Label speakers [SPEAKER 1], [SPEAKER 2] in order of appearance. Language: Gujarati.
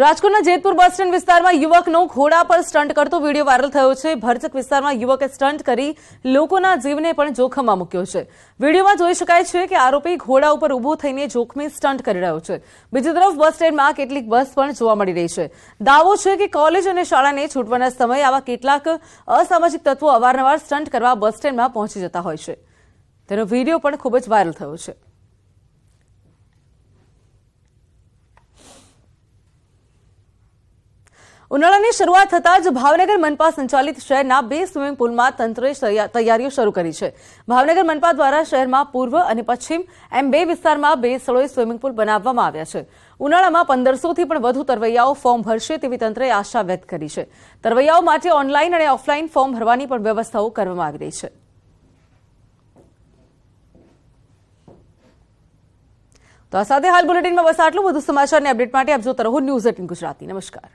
[SPEAKER 1] રાજકોટના જેતપુર બસ સ્ટેન્ડ વિસ્તારમાં યુવકનો ઘોડા પર સ્ટન્ટ કરતો વિડીયો વાયરલ થયો છે ભરચક વિસ્તારમાં યુવકે સ્ટન્ટ કરી લોકોના જીવને પણ જોખમમાં મૂક્યો છે વિડીયોમાં જોઈ શકાય છે કે આરોપી ઘોડા ઉપર ઉભો થઈને જોખમી સ્ટન્ટ કરી રહ્યો છે બીજી તરફ બસ સ્ટેન્ડમાં કેટલીક બસ પણ જોવા મળી રહી છે દાવો છે કે કોલેજ અને શાળાને છૂટવાના સમયે આવા કેટલાક અસામાજિક તત્વો અવારનવાર સ્ટન્ટ કરવા બસ સ્ટેન્ડમાં પહોંચી જતા હોય છે તેનો વિડીયો પણ ખૂબ જ વાયરલ થયો છે ઉનાળાની શરૂઆત થતાં જ ભાવનગર મનપા સંચાલિત શહેરના બે સ્વિમિંગ પુલમાં તંત્રએ તૈયારીઓ શરૂ કરી છે ભાવનગર મનપા દ્વારા શહેરમાં પૂર્વ અને પશ્ચિમ એમ બે વિસ્તારમાં બે સ્થળોએ સ્વિમિંગ પુલ બનાવવામાં આવ્યા છે ઉનાળામાં પંદરસોથી પણ વધુ તરવૈયાઓ ફોર્મ ભરશે તેવી તંત્રએ આશા વ્યક્ત કરી છે તરવૈયાઓ માટે ઓનલાઈન અને ઓફલાઇન ફોર્મ ભરવાની પણ વ્યવસ્થાઓ કરવામાં આવી રહી છે તો આ સાથે હાલ બુલેટિનમાં બસ આટલું વધુ સમાચારની અપડેટ માટે આપ જોતા રહો ન્યૂઝ એટીન ગુજરાતી નમસ્કાર